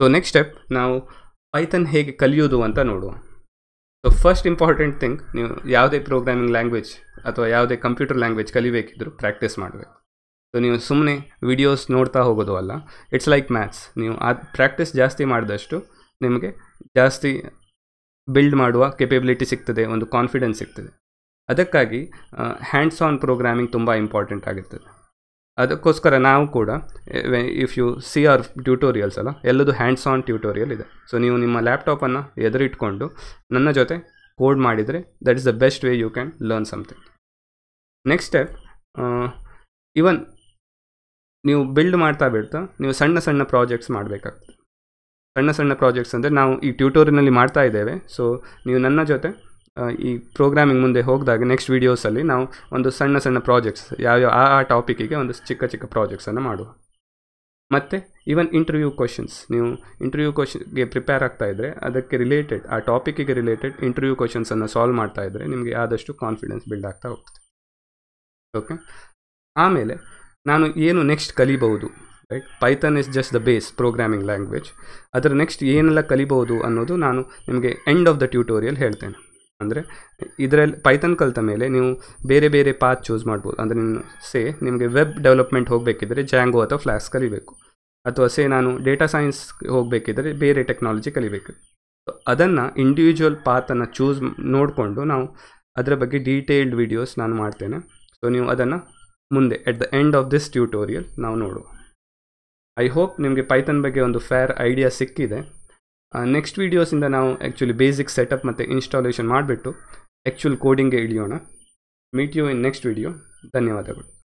so next step ನಾವು Python ಹೇಗೆ ಕಲಿಯೋದು ಅಂತ ನೋಡುವ ಸೊ ಫಸ್ಟ್ ಇಂಪಾರ್ಟೆಂಟ್ ಥಿಂಗ್ ನೀವು ಯಾವುದೇ ಪ್ರೋಗ್ರಾಮಿಂಗ್ ಲ್ಯಾಂಗ್ವೇಜ್ ಅಥವಾ ಯಾವುದೇ ಕಂಪ್ಯೂಟರ್ ಲ್ಯಾಂಗ್ವೇಜ್ ಕಲಿಬೇಕಿದ್ರು ಪ್ರಾಕ್ಟೀಸ್ ಮಾಡಬೇಕು ಸೊ ನೀವು ಸುಮ್ಮನೆ ವಿಡಿಯೋಸ್ ನೋಡ್ತಾ ಹೋಗೋದು ಅಲ್ಲ ಇಟ್ಸ್ ಲೈಕ್ ಮ್ಯಾಥ್ಸ್ ನೀವು ಆ ಪ್ರಾಕ್ಟೀಸ್ ಜಾಸ್ತಿ ಮಾಡಿದಷ್ಟು ನಿಮಗೆ ಜಾಸ್ತಿ ಬಿಲ್ಡ್ ಮಾಡುವ ಕೆಪಬಿಲಿಟಿ ಸಿಗ್ತದೆ ಒಂದು ಕಾನ್ಫಿಡೆನ್ಸ್ ಸಿಗ್ತದೆ ಅದಕ್ಕಾಗಿ ಹ್ಯಾಂಡ್ಸ್ ಆನ್ ಪ್ರೋಗ್ರಾಮಿಂಗ್ ತುಂಬ ಇಂಪಾರ್ಟೆಂಟ್ ಆಗಿರ್ತದೆ ಅದಕ್ಕೋಸ್ಕರ ನಾವು ಕೂಡ if you see our tutorials ಅಲ್ಲ ಎಲ್ಲದು ಹ್ಯಾಂಡ್ಸ್ ಆನ್ ಟ್ಯೂಟೋರಿಯಲ್ ಇದೆ ಸೊ ನೀವು ನಿಮ್ಮ ಲ್ಯಾಪ್ಟಾಪನ್ನು ಎದುರಿಟ್ಕೊಂಡು ನನ್ನ ಜೊತೆ ಕೋಡ್ ಮಾಡಿದರೆ that is the best way you can learn something next step even ನೀವು ಬಿಲ್ಡ್ ಮಾಡ್ತಾ ಬಿಡ್ತಾ ನೀವು ಸಣ್ಣ ಸಣ್ಣ ಪ್ರಾಜೆಕ್ಟ್ಸ್ ಮಾಡಬೇಕಾಗ್ತದೆ ಸಣ್ಣ ಸಣ್ಣ ಪ್ರಾಜೆಕ್ಟ್ಸ್ ಅಂದರೆ ನಾವು ಈ ಟ್ಯೂಟೋರಿಯಲ್ನಲ್ಲಿ ಮಾಡ್ತಾ ಇದ್ದೇವೆ ಸೊ ನೀವು ನನ್ನ ಜೊತೆ ಈ ಪ್ರೋಗ್ರಾಮಿಂಗ್ ಮುಂದೆ ಹೋಗಿದಾಗ ನೆಕ್ಸ್ಟ್ ವೀಡಿಯೋಸಲ್ಲಿ ನಾವು ಒಂದು ಸಣ್ಣ ಸಣ್ಣ ಪ್ರಾಜೆಕ್ಟ್ಸ್ ಯಾವ್ಯಾವ ಆ ಆ ಟಾಪಿಕ್ಕಿಗೆ ಒಂದು ಚಿಕ್ಕ ಚಿಕ್ಕ ಪ್ರಾಜೆಕ್ಟ್ಸನ್ನು ಮಾಡುವ ಮತ್ತು ಈವನ್ ಇಂಟರ್ವ್ಯೂ ಕ್ವಶನ್ಸ್ ನೀವು ಇಂಟರ್ವ್ಯೂ ಕ್ವಶನ್ಗೆ ಪ್ರಿಪೇರ್ ಆಗ್ತಾ ಇದ್ದರೆ ಅದಕ್ಕೆ ರಿಲೇಟೆಡ್ ಆ ಟಾಪಿಕ್ಕಿಗೆ ರಿಲೇಟೆಡ್ ಇಂಟರ್ವ್ಯೂ ಕ್ವಶನ್ಸನ್ನು ಸಾಲ್ವ್ ಮಾಡ್ತಾ ಇದ್ದರೆ ನಿಮಗೆ ಆದಷ್ಟು ಕಾನ್ಫಿಡೆನ್ಸ್ ಬಿಲ್ಡ್ ಆಗ್ತಾ ಹೋಗ್ತದೆ ಓಕೆ ಆಮೇಲೆ ನಾನು ಏನು ನೆಕ್ಸ್ಟ್ ಕಲಿಬಹುದು right Python is just the base programming language ಅದರ ನೆಕ್ಸ್ಟ್ ಏನೆಲ್ಲ ಕಲಿಬಹುದು ಅನ್ನೋದು ನಾನು ನಿಮಗೆ ಎಂಡ್ ಆಫ್ ದ ಟ್ಯೂಟೋರಿಯಲ್ ಹೇಳ್ತೇನೆ ಅಂದರೆ ಇದರಲ್ಲಿ ಪೈಥನ್ ಕಲಿತ ಮೇಲೆ ನೀವು ಬೇರೆ ಬೇರೆ ಪಾತ್ ಚೂಸ್ ಮಾಡ್ಬೋದು ಅಂದರೆ ನೀನು ಸೇ ನಿಮಗೆ ವೆಬ್ ಡೆವಲಪ್ಮೆಂಟ್ ಹೋಗಬೇಕಿದ್ರೆ ಜ್ಯಾಂಗೋ ಅಥವಾ ಫ್ಲಾಸ್ ಕಲಿಬೇಕು ಅಥವಾ ಸೇ ನಾನು ಡೇಟಾ ಸೈನ್ಸ್ ಹೋಗಬೇಕಿದ್ರೆ ಬೇರೆ ಟೆಕ್ನಾಲಜಿ ಕಲಿಬೇಕು ಅದನ್ನು ಇಂಡಿವಿಜುವಲ್ ಪಾತನ್ನು ಚೂಸ್ ನೋಡಿಕೊಂಡು ನಾವು ಅದರ ಬಗ್ಗೆ ಡೀಟೇಲ್ಡ್ ವೀಡಿಯೋಸ್ ನಾನು ಮಾಡ್ತೇನೆ ಸೊ ನೀವು ಅದನ್ನು ಮುಂದೆ at the end of this tutorial ನಾವು ನೋಡುವ ಐ ಹೋಪ್ ನಿಮಗೆ ಪೈಥನ್ ಬಗ್ಗೆ ಒಂದು ಫೇರ್ ಐಡಿಯಾ ಸಿಕ್ಕಿದೆ ನೆಕ್ಸ್ಟ್ ವೀಡಿಯೋಸಿಂದ ನಾವು ಆ್ಯಕ್ಚುಲಿ ಬೇಸಿಕ್ ಸೆಟಪ್ ಮತ್ತು ಇನ್ಸ್ಟಾಲೇಷನ್ ಮಾಡಿಬಿಟ್ಟು ಆ್ಯಕ್ಚುಲ್ ಕೋಡಿಂಗ್ಗೆ ಇಳಿಯೋಣ meet you in next video ಧನ್ಯವಾದಗಳು